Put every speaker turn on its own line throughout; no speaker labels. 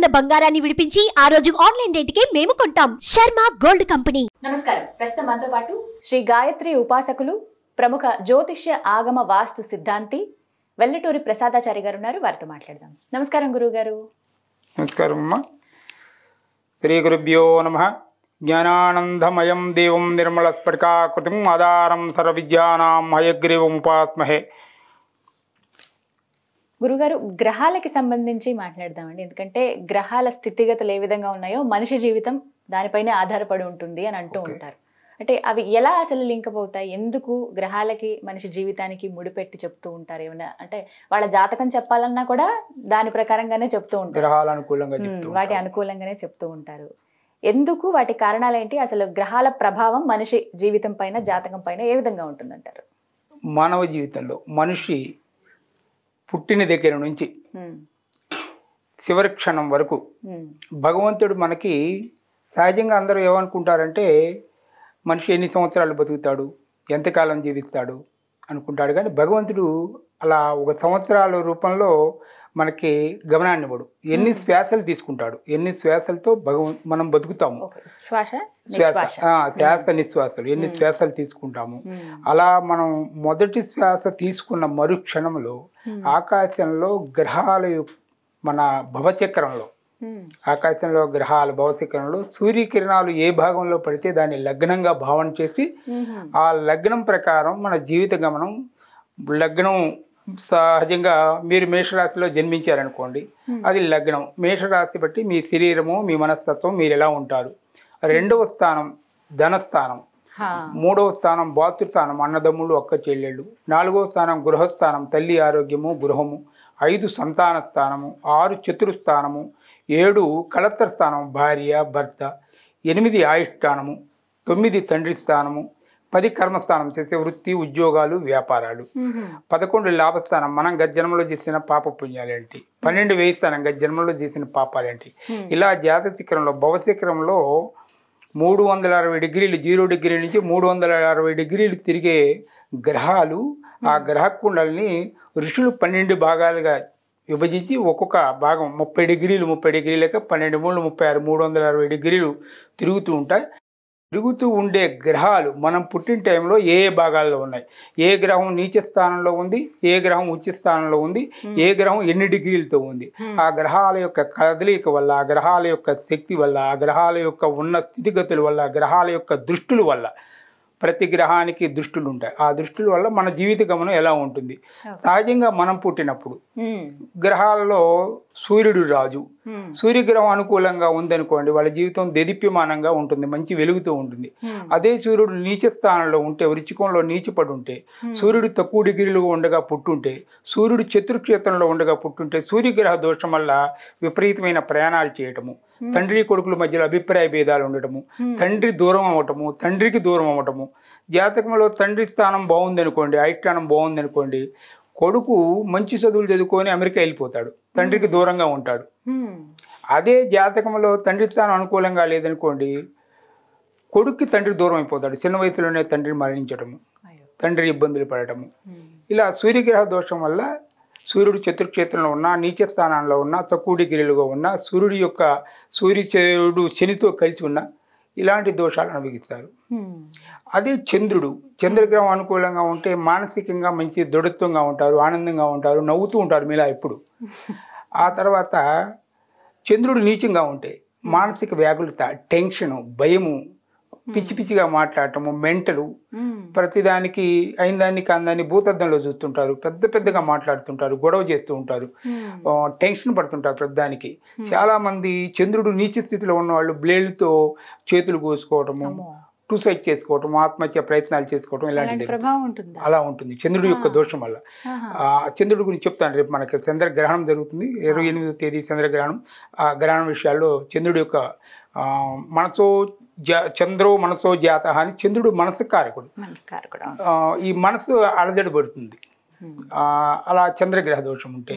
ఉన్న బంగారాన్ని విడిపించి ఆ రోజు ఆన్లైన్ రేటుకే మేము కొంటాం శర్మ గోల్డ్ కంపెనీ నమస్కారం ప్రస్తుతం మనతో పాటు శ్రీ గాయత్రి ఉపాసకులు ప్రముఖ జ్యోతిష్య ఆగమ వాస్తు సిద్ధాంతి వెల్లటూరి ప్రసాదాచారి గారు ఉన్నారు వారితో మాట్లాడదాం నమస్కారం గురువు గారు
నమస్కారం అమ్మ శ్రీ గురుభ్యో నమ జ్ఞానానందమయం దేవం నిర్మల స్ఫటికాకృతిం ఆధారం సర్వవిద్యానాం ఉపాస్మహే
గురుగారు గ్రహాలకి సంబంధించి మాట్లాడదామండి ఎందుకంటే గ్రహాల స్థితిగతులు ఏ విధంగా ఉన్నాయో మనిషి జీవితం దానిపైనే ఆధారపడి ఉంటుంది అని అంటూ ఉంటారు అంటే అవి ఎలా అసలు లింక్ అవుతాయి ఎందుకు గ్రహాలకి మనిషి జీవితానికి ముడిపెట్టి చెప్తూ ఉంటారు ఏమైనా అంటే వాళ్ళ జాతకం చెప్పాలన్నా కూడా దాని ప్రకారంగానే చెప్తూ ఉంటారు
గ్రహాల అనుకూలంగా వాటి
అనుకూలంగానే చెప్తూ ఉంటారు ఎందుకు వాటి కారణాలు ఏంటి అసలు గ్రహాల ప్రభావం మనిషి జీవితం పైన జాతకం పైన ఏ విధంగా ఉంటుందంటారు
మానవ జీవితంలో మనిషి పుట్టిన దగ్గర నుంచి చివరి క్షణం వరకు భగవంతుడు మనకి సహజంగా అందరూ ఏమనుకుంటారంటే మనిషి ఎన్ని సంవత్సరాలు బతుకుతాడు ఎంతకాలం జీవిస్తాడు అనుకుంటాడు కానీ భగవంతుడు అలా ఒక సంవత్సరాల రూపంలో మనకి గమనాన్ని ఇవ్వడు ఎన్ని శ్వాసలు తీసుకుంటాడు ఎన్ని శ్వాసలతో మనం బతుకుతాము
శ్వాస శ్వాస
నిశ్వాసలు ఎన్ని శ్వాసలు తీసుకుంటాము అలా మనం మొదటి శ్వాస తీసుకున్న మరుక్షణంలో ఆకాశంలో గ్రహాల మన భవచక్రంలో ఆకాశంలో గ్రహాలు భవచక్రంలో సూర్యకిరణాలు ఏ భాగంలో పడితే దాన్ని లగ్నంగా భావన చేసి ఆ లగ్నం ప్రకారం మన జీవిత గమనం లగ్నం సహజంగా మీరు మేషరాశిలో జన్మించారనుకోండి అది లగ్నం మేషరాశి బట్టి మీ శరీరము మీ మనస్తత్వం మీరు ఎలా ఉంటారు రెండవ స్థానం ధనస్థానం మూడవ స్థానం బాతృస్థానం అన్నదమ్ములు ఒక్క చెల్లెళ్ళు నాలుగవ స్థానం గృహస్థానం తల్లి ఆరోగ్యము గృహము ఐదు సంతాన స్థానము ఆరు చతురుస్థానము ఏడు కళత్ర స్థానం భార్య భర్త ఎనిమిది ఆయుష్ఠానము తొమ్మిది తండ్రి స్థానము పది కర్మస్థానం చేసే వృత్తి ఉద్యోగాలు వ్యాపారాలు పదకొండు లాభస్థానం మనం గత జన్మలో చేసిన పాప పుణ్యాలేంటి పన్నెండు వేయి స్థానం గత జన్మలో చేసిన పాపాలేంటి ఇలా జాతక చక్రంలో భవచక్రంలో మూడు వందల అరవై డిగ్రీలు జీరో డిగ్రీ నుంచి మూడు వందల అరవై డిగ్రీలు తిరిగే గ్రహాలు ఆ గ్రహ కుండల్ని ఋషులు పన్నెండు భాగాలుగా విభజించి ఒక్కొక్క భాగం ముప్పై డిగ్రీలు ముప్పై డిగ్రీలక పన్నెండు మూడు ముప్పై ఆరు మూడు వందల అరవై డిగ్రీలు తిరుగుతూ ఉంటాయి తిరుగుతూ ఉండే గ్రహాలు మనం పుట్టిన టైంలో ఏ ఏ భాగాల్లో ఉన్నాయి ఏ గ్రహం నీచ స్థానంలో ఉంది ఏ గ్రహం ఉచ్చ స్థానంలో ఉంది ఏ గ్రహం ఎన్ని డిగ్రీలతో ఉంది ఆ గ్రహాల యొక్క కదలిక వల్ల ఆ గ్రహాల యొక్క శక్తి వల్ల ఆ గ్రహాల యొక్క ఉన్న స్థితిగతుల వల్ల గ్రహాల యొక్క దృష్టిల వల్ల ప్రతి గ్రహానికి దృష్టిలు ఉంటాయి ఆ దృష్టిల వల్ల మన జీవిత గమనం ఎలా ఉంటుంది సహజంగా మనం పుట్టినప్పుడు గ్రహాలలో సూర్యుడు రాజు సూర్యగ్రహం అనుకూలంగా ఉందనుకోండి వాళ్ళ జీవితం దెదిప్యమానంగా ఉంటుంది మంచి వెలుగుతూ ఉంటుంది అదే సూర్యుడు నీచ స్థానంలో ఉంటే వృచికంలో నీచపడి ఉంటే సూర్యుడు తక్కువ డిగ్రీలో ఉండగా పుట్టుంటే సూర్యుడు చతుర్క్షేత్రంలో ఉండగా పుట్టుంటే సూర్యగ్రహ దోషం వల్ల విపరీతమైన ప్రయాణాలు చేయటము తండ్రి కొడుకుల మధ్యలో అభిప్రాయ భేదాలు ఉండటము తండ్రి దూరం అవ్వటము తండ్రికి దూరం అవ్వటము జాతకంలో తండ్రి స్థానం బాగుందనుకోండి బాగుంది బాగుందనుకోండి కొడుకు మంచి చదువులు చదువుకొని అమెరికా వెళ్ళిపోతాడు తండ్రికి hmm. దూరంగా ఉంటాడు hmm. అదే జాతకంలో తండ్రి తాను అనుకూలంగా లేదనుకోండి కొడుక్కి తండ్రి దూరం అయిపోతాడు చిన్న వయసులోనే తండ్రిని మరణించడము తండ్రి ఇబ్బందులు పడటము hmm. ఇలా సూర్యగ్రహ దోషం వల్ల సూర్యుడు చతుర్క్షేత్రంలో ఉన్నా నీచ స్థానాల్లో ఉన్నా తక్కువ డిగ్రీలుగా ఉన్నా సూర్యుడి యొక్క సూర్యుడు శనితో కలిసి ఉన్నా ఇలాంటి దోషాలు అనుభవిస్తారు అదే చంద్రుడు చంద్రగ్రహం అనుకూలంగా ఉంటే మానసికంగా మంచి దృఢత్వంగా ఉంటారు ఆనందంగా ఉంటారు నవ్వుతూ ఉంటారు మీలా ఎప్పుడు ఆ తర్వాత చంద్రుడు నీచంగా ఉంటే మానసిక వ్యాకులత టెన్షను భయము Hmm. పిచ్చి పిచ్చిగా మాట్లాడటము మెంటలు hmm. ప్రతిదానికి అయిన దాన్ని కాని భూతద్దంలో చూస్తుంటారు పెద్ద పెద్దగా మాట్లాడుతుంటారు గొడవ చేస్తూ ఉంటారు hmm. టెన్షన్ పడుతుంటారు ప్రతిదానికి చాలామంది చంద్రుడు నీచ స్థితిలో ఉన్న వాళ్ళు బ్లేడ్తో చేతులు కోసుకోవటము సూసైడ్ చేసుకోవటం ఆత్మహత్య ప్రయత్నాలు చేసుకోవటం ఇలాంటిది అలా ఉంటుంది చంద్రుడి యొక్క దోషం వల్ల చంద్రుడి గురించి చెప్తాను రేపు మనకి చంద్రగ్రహణం జరుగుతుంది ఇరవై ఎనిమిదో తేదీ చంద్రగ్రహణం ఆ గ్రహణం విషయాల్లో చంద్రుడి యొక్క మనతో చంద్రో మనసో జాత అని చంద్రుడు మనసు కారకుడు ఈ మనసు అలజడి పడుతుంది అలా చంద్రగ్రహ దోషం ఉంటే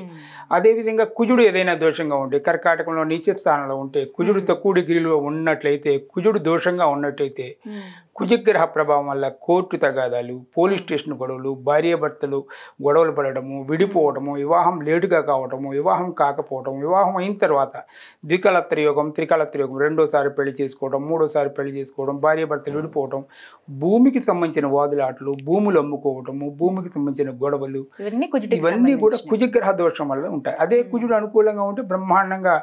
అదేవిధంగా కుజుడు ఏదైనా దోషంగా ఉంటే కర్కాటకంలో నీచస్థానంలో స్థానంలో ఉంటే కుజుడు తక్కువ డిగ్రీలో ఉన్నట్లయితే కుజుడు దోషంగా ఉన్నట్టయితే కుజగ్రహ ప్రభావం వల్ల కోర్టు తగాదాలు పోలీస్ స్టేషన్ గొడవలు భార్యాభర్తలు గొడవలు పడటము విడిపోవటము వివాహం లేటుగా కావటము వివాహం కాకపోవటం వివాహం అయిన తర్వాత ద్వికలత్ర యోగం రెండోసారి పెళ్లి చేసుకోవడం మూడోసారి పెళ్లి చేసుకోవడం భార్యాభర్తలు విడిపోవటం భూమికి సంబంధించిన వాదులాటలు భూములు అమ్ముకోవటము భూమికి సంబంధించిన గొడవలు ఇవన్నీ కూడా కుజగ్రహ దోషం వల్ల ఉంటాయి అదే కుజుడు అనుకూలంగా ఉంటే బ్రహ్మాండంగా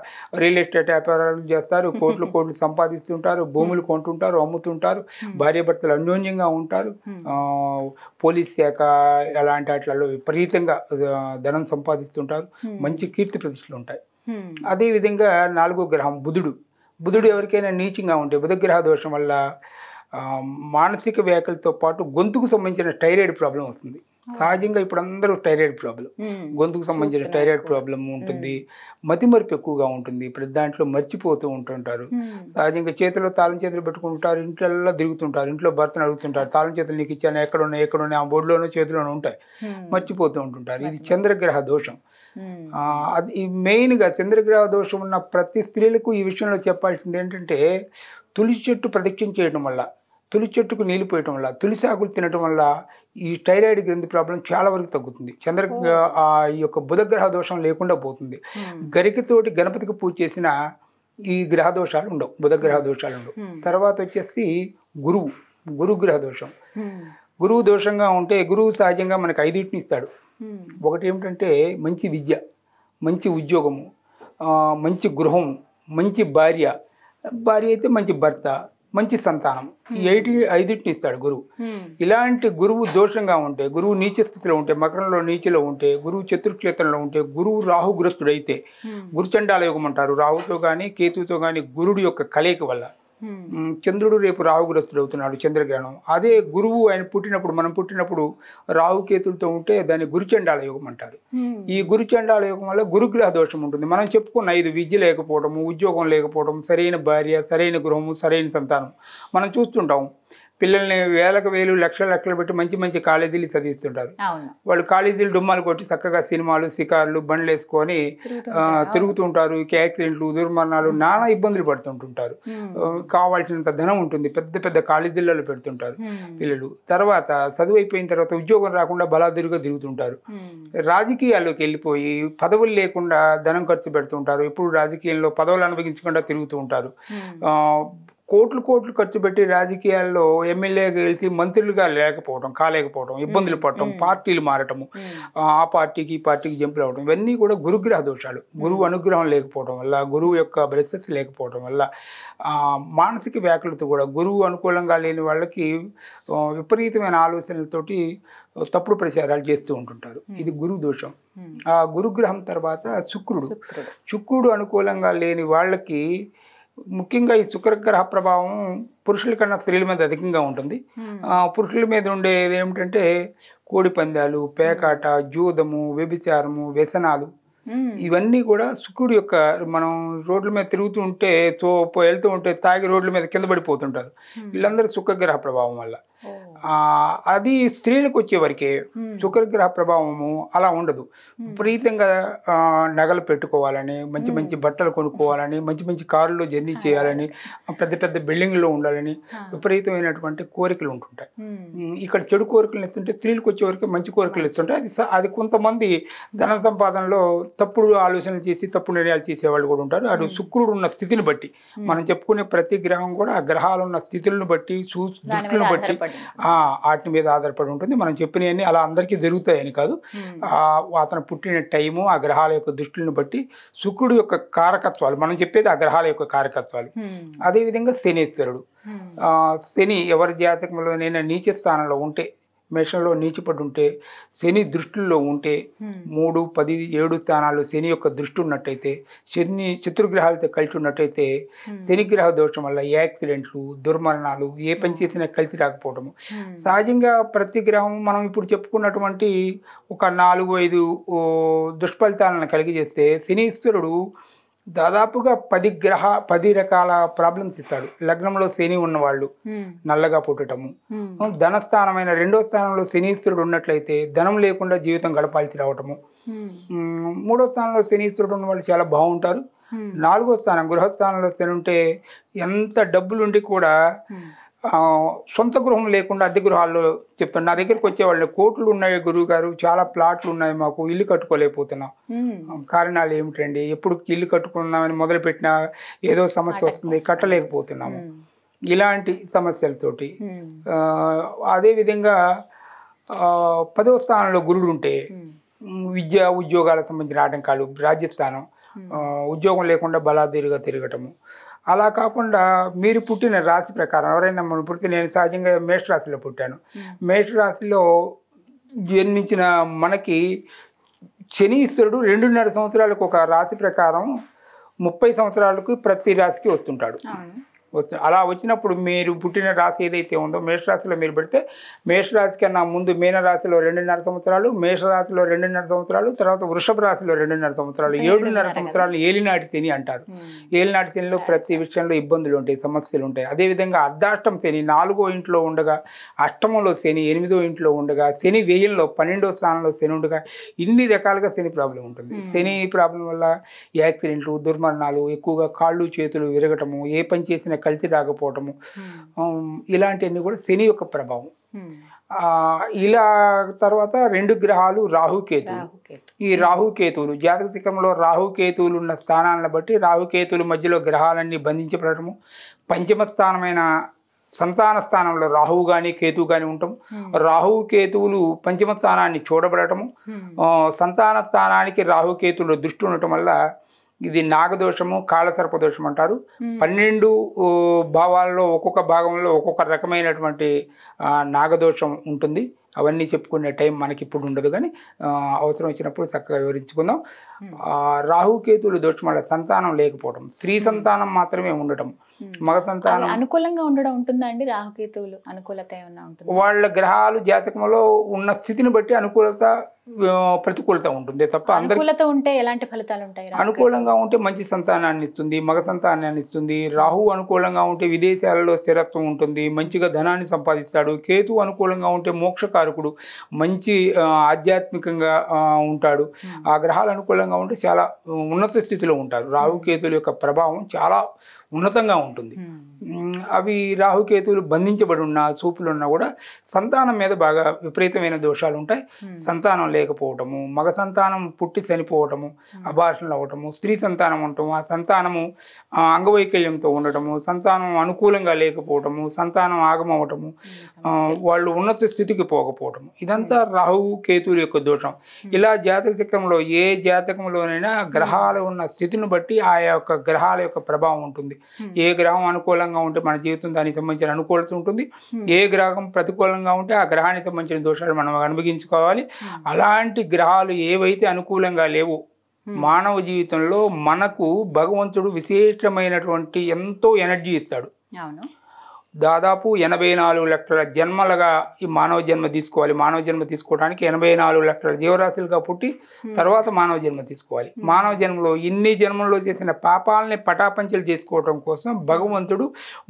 రియల్ ఎస్టేట్ వ్యాపారాలు చేస్తారు కోట్లు కోట్లు సంపాదిస్తుంటారు భూములు కొంటుంటారు అమ్ముతుంటారు భార్యాభర్తలు అన్యోన్యంగా ఉంటారు పోలీస్ శాఖ ఎలాంటి వాటిలలో విపరీతంగా ధనం సంపాదిస్తుంటారు మంచి కీర్తి ప్రతిష్టలు ఉంటాయి అదేవిధంగా నాలుగో గ్రహం బుధుడు బుధుడు ఎవరికైనా నీచంగా ఉంటే బుధగ్రహ దోషం వల్ల మానసిక వ్యాఖ్యలతో పాటు గొంతుకు సంబంధించిన టైరాయిడ్ ప్రాబ్లం వస్తుంది సహజంగా ఇప్పుడు అందరూ థైరాయిడ్ ప్రాబ్లం
గొంతుకు సంబంధించిన థైరాయిడ్
ప్రాబ్లం ఉంటుంది మతిమరుపు ఎక్కువగా ఉంటుంది ప్రతి దాంట్లో మర్చిపోతూ ఉంటుంటారు సహజంగా చేతిలో తాళం చేతులు పెట్టుకుంటారు ఇంట్లో తిరుగుతుంటారు ఇంట్లో భర్తను అడుగుతుంటారు తాళం చేతులు నీకు ఇచ్చాను ఎక్కడ ఉన్నాయి ఎక్కడ ఉన్నాయి ఆ బోర్డులోనూ చేతిలోనూ ఉంటాయి మర్చిపోతూ ఉంటుంటారు ఇది చంద్రగ్రహ దోషం అది మెయిన్గా చంద్రగ్రహ దోషం ఉన్న ప్రతి స్త్రీలకు ఈ విషయంలో చెప్పాల్సింది ఏంటంటే తులసి చెట్టు ప్రదక్షిణ చేయడం వల్ల తులసి చెట్టుకు నీళ్ళు పోయటం వల్ల తులసి ఆకులు తినటం వల్ల ఈ టైరాయిడ్ గ్రంథి ప్రాబ్లం చాలా వరకు తగ్గుతుంది చంద్ర ఆ యొక్క బుధగ్రహ దోషం లేకుండా పోతుంది గరికతోటి గణపతికి పూజ చేసిన ఈ గ్రహ దోషాలు ఉండవు బుధగ్రహ దోషాలు ఉండవు తర్వాత వచ్చేసి గురువు గ్రహ దోషం గురువు దోషంగా ఉంటే గురువు సహజంగా మనకు ఐదుటిని ఇస్తాడు ఒకటి ఏమిటంటే మంచి విద్య మంచి ఉద్యోగము మంచి గృహం మంచి భార్య భార్య అయితే మంచి భర్త మంచి సంతానం ఈ ఐటి ఐదింటిని ఇస్తాడు గురువు ఇలాంటి గురువు దోషంగా ఉంటే గురువు నీచ స్థితిలో ఉంటే మకరంలో నీచలో ఉంటే గురువు చతుర్క్షేత్రంలో ఉంటే గురువు రాహుగ్రస్తుడైతే గురుచండాల యోగం అంటారు రాహుతో కానీ కేతుతో కానీ గురుడు యొక్క కలయిక వల్ల Hmm. చంద్రుడు రేపు రావుగ్రస్తుడు అవుతున్నాడు చంద్రగ్రహణం అదే గురువు ఆయన పుట్టినప్పుడు మనం పుట్టినప్పుడు రావుకేతులతో ఉంటే దాన్ని గురుచండాల యోగం అంటారు hmm. ఈ గురుచండాల యోగం వల్ల గురుగ్రహ దోషం ఉంటుంది మనం చెప్పుకున్న ఐదు విద్య లేకపోవడము ఉద్యోగం లేకపోవడం సరైన భార్య సరైన గృహము సరైన సంతానం మనం చూస్తుంటాము పిల్లల్ని వేలకు వేలు లక్షల లక్షలు పెట్టి మంచి మంచి కాలేజీలు చదివిస్తుంటారు వాళ్ళు కాలేజీలు డుమ్మాలు కొట్టి చక్కగా సినిమాలు షికార్లు బండ్లు వేసుకొని తిరుగుతుంటారు యాక్సిడెంట్లు దుర్మరణాలు నానా ఇబ్బందులు పడుతుంటుంటారు కావాల్సినంత ధనం ఉంటుంది పెద్ద పెద్ద కాలేజీలలో పెడుతుంటారు పిల్లలు తర్వాత చదువు అయిపోయిన తర్వాత ఉద్యోగం రాకుండా బలాదురుగా తిరుగుతుంటారు రాజకీయాల్లోకి వెళ్ళిపోయి పదవులు లేకుండా ధనం ఖర్చు పెడుతుంటారు ఇప్పుడు రాజకీయంలో పదవులు అనుభవించకుండా తిరుగుతూ ఉంటారు కోట్లు కోట్లు ఖర్చు పెట్టి రాజకీయాల్లో ఎమ్మెల్యేగా వెళ్తి మంత్రులుగా లేకపోవడం కాలేకపోవడం ఇబ్బందులు పడటం పార్టీలు మారటము ఆ పార్టీకి ఈ పార్టీకి జంపులు అవ్వడం ఇవన్నీ కూడా గురుగ్రహ దోషాలు గురువు అనుగ్రహం లేకపోవడం వల్ల గురువు యొక్క బ్రెసెస్ లేకపోవడం వల్ల మానసిక వ్యాకులత కూడా గురువు అనుకూలంగా లేని వాళ్ళకి విపరీతమైన ఆలోచనలతోటి తప్పుడు ప్రచారాలు చేస్తూ ఉంటుంటారు ఇది గురు దోషం ఆ గురుగ్రహం తర్వాత శుక్రుడు శుక్రుడు అనుకూలంగా లేని వాళ్ళకి ముఖ్యంగా ఈ శుక్రగ్రహ ప్రభావం పురుషుల కన్నా స్త్రీల మీద అధికంగా ఉంటుంది పురుషుల మీద ఉండేది ఏమిటంటే కోడి పందాలు పేకాట జూదము వ్యభిచారము వ్యసనాలు ఇవన్నీ కూడా శుక్రుడు యొక్క మనం రోడ్ల మీద తిరుగుతూ ఉంటే తో వెళ్తూ ఉంటే తాగి రోడ్ల మీద కింద పడిపోతుంటారు వీళ్ళందరూ శుక్రగ్రహ ప్రభావం వల్ల అది స్త్రీలకు వచ్చేవరకే శుక్రగ్రహ ప్రభావము అలా ఉండదు విపరీతంగా నగలు పెట్టుకోవాలని మంచి మంచి బట్టలు కొనుక్కోవాలని మంచి మంచి కారులో జర్నీ చేయాలని పెద్ద పెద్ద బిల్డింగ్లో ఉండాలని విపరీతమైనటువంటి కోరికలు ఉంటుంటాయి ఇక్కడ చెడు కోరికలు ఇస్తుంటే స్త్రీలకు వచ్చేవరకు మంచి కోరికలు ఇస్తుంటాయి అది అది కొంతమంది ధన సంపాదనలో తప్పుడు ఆలోచనలు చేసి తప్పుడు నిర్ణయాలు చేసేవాళ్ళు కూడా ఉంటారు అటు శుక్రుడు ఉన్న స్థితిని బట్టి మనం చెప్పుకునే ప్రతి గ్రహం కూడా ఆ గ్రహాలు ఉన్న స్థితులను బట్టి దృష్టిని బట్టి వాటి మీద ఆధారపడి ఉంటుంది మనం చెప్పినవన్నీ అలా అందరికీ జరుగుతాయని కాదు అతను పుట్టిన టైము ఆ గ్రహాల యొక్క దృష్టిని బట్టి శుక్రుడు యొక్క కారకత్వాలు మనం చెప్పేది ఆ గ్రహాల యొక్క కారకత్వాలు అదేవిధంగా శనేశ్వరుడు శని ఎవరి జాతకంలోనైనా నీచ స్థానంలో ఉంటే మేషంలో నీచిపడి ఉంటే శని దృష్టిలో ఉంటే మూడు పది ఏడు స్థానాలు శని యొక్క దృష్టి ఉన్నట్టయితే శని శత్రుగ్రహాలతో కలిసి ఉన్నట్టయితే శనిగ్రహ దోషం వల్ల యాక్సిడెంట్లు దుర్మరణాలు ఏ పని చేసినా కలిసి రాకపోవడము సహజంగా ప్రతి గ్రహం మనం ఇప్పుడు చెప్పుకున్నటువంటి ఒక నాలుగు ఐదు దుష్ఫలితాలను కలిగి చేస్తే శనీశ్వరుడు దాదాపుగా పది గ్రహ పది రకాల ప్రాబ్లమ్స్ ఇస్తాడు లగ్నంలో శని ఉన్నవాళ్ళు నల్లగా పుట్టడము ధనస్థానమైన రెండో స్థానంలో శనిస్తుడు ఉన్నట్లయితే ధనం లేకుండా జీవితం గడపాల్సి రావటము మూడో స్థానంలో శనిస్తుడు ఉన్న వాళ్ళు చాలా బాగుంటారు నాలుగో స్థానం గృహస్థానంలో శని ఉంటే ఎంత డబ్బులుండి కూడా సొంత గృహం లేకుండా అద్దె గృహాల్లో చెప్తాను నా దగ్గరికి వచ్చేవాళ్ళు కోట్లు ఉన్నాయి గురువు గారు చాలా ప్లాట్లు ఉన్నాయి మాకు ఇల్లు కట్టుకోలేకపోతున్నాం కారణాలు ఏమిటండి ఎప్పుడు ఇల్లు కట్టుకున్నామని మొదలుపెట్టినా ఏదో సమస్య వస్తుంది కట్టలేకపోతున్నాము ఇలాంటి సమస్యలతోటి అదేవిధంగా పదో స్థానంలో గురుడు ఉంటే విద్యా ఉద్యోగాలకు సంబంధించిన ఆటంకాలు రాజ్యస్థానం ఉద్యోగం లేకుండా బలాదీరుగా తిరగటము అలా కాకుండా మీరు పుట్టిన రాశి ప్రకారం ఎవరైనా మనం పుడితే నేను సహజంగా మేషరాశిలో పుట్టాను మేషరాశిలో జన్మించిన మనకి శనీశ్వరుడు రెండున్నర సంవత్సరాలకు ఒక రాశి ప్రకారం ముప్పై సంవత్సరాలకు ప్రతి రాశికి వస్తుంటాడు వస్తుంది అలా వచ్చినప్పుడు మీరు పుట్టిన రాశి ఏదైతే ఉందో మేషరాశిలో మీరు పెడితే మేషరాశి కన్నా ముందు మీనరాశిలో రెండున్నర సంవత్సరాలు మేషరాశిలో రెండున్నర సంవత్సరాలు తర్వాత వృషభ రాశిలో రెండున్నర సంవత్సరాలు ఏడున్నర సంవత్సరాలు ఏలినాటి శని అంటారు ఏలినాటి శనిలో ప్రతి విషయంలో ఇబ్బందులు ఉంటాయి సమస్యలు ఉంటాయి అదేవిధంగా అర్ధాష్టం శని నాలుగో ఇంట్లో ఉండగా అష్టమంలో శని ఎనిమిదో ఇంట్లో ఉండగా శని వెయ్యిల్లో పన్నెండో స్థానంలో శని ఉండగా ఇన్ని రకాలుగా శని ప్రాబ్లం ఉంటుంది శని ప్రాబ్లం వల్ల యాక్సిడెంట్లు దుర్మరణాలు ఎక్కువగా కాళ్ళు చేతులు విరగటము ఏ పని చేసిన కలిసి రాకపోవటము ఇలాంటివన్నీ కూడా శని యొక్క ప్రభావం ఇలా తర్వాత రెండు గ్రహాలు రాహుకేతువులు ఈ రాహుకేతువులు జాతకంలో రాహుకేతువులు ఉన్న స్థానాలను బట్టి రాహుకేతువుల మధ్యలో గ్రహాలన్నీ బంధించబడటము పంచమ స్థానమైన సంతాన స్థానంలో రాహువు కానీ కేతువు కానీ ఉండటం రాహువు కేతువులు పంచమ స్థానాన్ని చూడబడటము సంతాన స్థానానికి రాహు కేతువులు దృష్టి ఉండటం వల్ల ఇది నాగదోషము కాళసర్ప దోషం అంటారు పన్నెండు భావాల్లో ఒక్కొక్క భాగంలో ఒక్కొక్క రకమైనటువంటి నాగదోషం ఉంటుంది అవన్నీ చెప్పుకునే టైం మనకి ఇప్పుడు ఉండదు కానీ అవసరం వచ్చినప్పుడు చక్కగా వివరించుకుందాం రాహుకేతులు దోషం వల్ల సంతానం లేకపోవడం స్త్రీ సంతానం మాత్రమే ఉండటం మగ
అనుకూలంగా ఉండడం ఉంటుందా అండి రాహుకేతువులు అనుకూలత ఏమన్నా
ఉంటుంది వాళ్ళ గ్రహాలు జాతకంలో ఉన్న స్థితిని బట్టి అనుకూలత ప్రతికూలత ఉంటుంది తప్ప అనుకూలత
ఉంటే ఎలాంటి ఫలితాలు ఉంటాయి అనుకూలంగా
ఉంటే మంచి సంతానాన్ని ఇస్తుంది మగ సంతానాన్ని ఇస్తుంది రాహు అనుకూలంగా ఉంటే విదేశాలలో స్థిరత్వం ఉంటుంది మంచిగా ధనాన్ని సంపాదిస్తాడు కేతు అనుకూలంగా ఉంటే మోక్షకారకుడు మంచి ఆధ్యాత్మికంగా ఉంటాడు ఆ గ్రహాలు అనుకూలంగా ఉంటే చాలా ఉన్నత స్థితిలో ఉంటారు రాహు యొక్క ప్రభావం చాలా ఉన్నతంగా ఉంటుంది ఉంటుంది అవి రాహుకేతువులు బంధించబడి ఉన్న చూపులు ఉన్నా కూడా సంతానం మీద బాగా విపరీతమైన దోషాలు ఉంటాయి సంతానం లేకపోవటము మగ సంతానం పుట్టి చనిపోవటము అభాషణలు అవ్వటము స్త్రీ సంతానం ఉండటము ఆ సంతానము అంగవైకల్యంతో ఉండటము సంతానం అనుకూలంగా లేకపోవటము సంతానం ఆగమవటము వాళ్ళు ఉన్నత స్థితికి పోకపోవటము ఇదంతా రాహు కేతువుల యొక్క దోషం ఇలా జాతక చక్రంలో ఏ జాతకంలోనైనా గ్రహాలు ఉన్న స్థితిని బట్టి ఆ యొక్క గ్రహాల యొక్క ప్రభావం ఉంటుంది ఏ గ్రహం అనుకూలంగా ఉంటే మన జీవితం దానికి సంబంధించిన అనుకూలత ఉంటుంది ఏ గ్రహం ప్రతికూలంగా ఉంటే ఆ గ్రహానికి సంబంధించిన దోషాలు మనం అనుభవించుకోవాలి hmm. అలాంటి గ్రహాలు ఏవైతే అనుకూలంగా లేవు
hmm. మానవ
జీవితంలో మనకు భగవంతుడు విశేషమైనటువంటి ఎంతో ఎనర్జీ ఇస్తాడు అవును దాదాపు ఎనభై నాలుగు లక్షల జన్మలుగా ఈ మానవ జన్మ తీసుకోవాలి మానవ జన్మ తీసుకోవడానికి ఎనభై నాలుగు లక్షల జీవరాశులుగా పుట్టి తర్వాత మానవ జన్మ తీసుకోవాలి మానవ జన్మలో ఇన్ని జన్మల్లో చేసిన పాపాలని పటాపంచలు చేసుకోవడం కోసం భగవంతుడు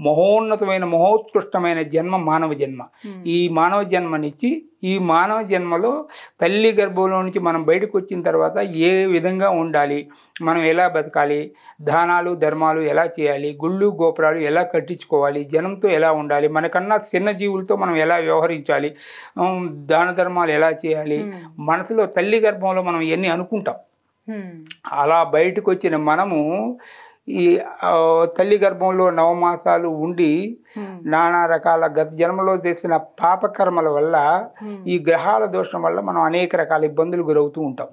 మహోన్నతమైన మహోత్కృష్టమైన జన్మ మానవ జన్మ ఈ మానవ జన్మనిచ్చి ఈ మానవ జన్మలో తల్లి గర్భంలో నుంచి మనం బయటకు వచ్చిన తర్వాత ఏ విధంగా ఉండాలి మనం ఎలా బతకాలి దానాలు ధర్మాలు ఎలా చేయాలి గుళ్ళు గోపురాలు ఎలా కట్టించుకోవాలి జనంతో ఎలా ఉండాలి మనకన్నా చిన్న జీవులతో మనం ఎలా వ్యవహరించాలి దాన ధర్మాలు ఎలా చేయాలి మనసులో తల్లి గర్భంలో మనం ఎన్ని అనుకుంటాం అలా బయటకు వచ్చిన మనము ఈ తల్లి గర్భంలో నవమాసాలు ఉండి నానా రకాల గత జన్మలో చేసిన పాపకర్మల వల్ల ఈ గ్రహాల దోషం వల్ల మనం అనేక రకాల ఇబ్బందులు గురవుతూ ఉంటాం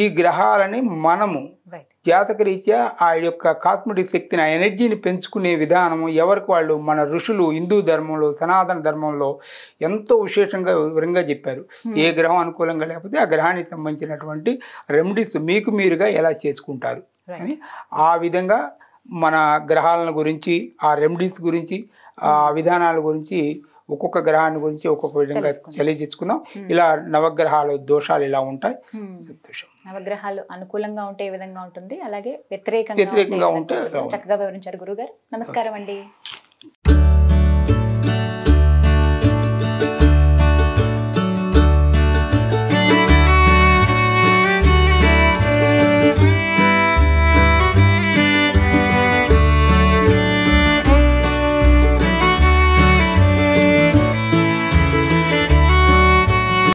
ఈ గ్రహాలని మనము జాతకరీత్యా ఆ యొక్క కాస్మెటిక్ శక్తిని ఆ ఎనర్జీని పెంచుకునే విధానము ఎవరికి వాళ్ళు మన ఋషులు హిందూ ధర్మంలో సనాతన ధర్మంలో ఎంతో విశేషంగా వివరంగా చెప్పారు hmm. ఏ గ్రహం అనుకూలంగా లేకపోతే ఆ గ్రహానికి సంబంధించినటువంటి రెమెడీస్ మీకు మీరుగా ఎలా చేసుకుంటారు అని ఆ విధంగా మన గ్రహాలను గురించి ఆ రెమెడీస్ గురించి ఆ hmm. విధానాల గురించి ఒక్కొక్క గ్రహాన్ని గురించి ఒక్కొక్క విధంగా తెలియజేసుకున్నాం ఇలా నవగ్రహాలు దోషాలు ఇలా ఉంటాయి
సంతోషం నవగ్రహాలు అనుకూలంగా ఉంటే ఏ విధంగా ఉంటుంది అలాగే వ్యతిరేకంగా వ్యతిరేకంగా ఉంటే చక్కగా వివరించారు గురుగారు నమస్కారం అండి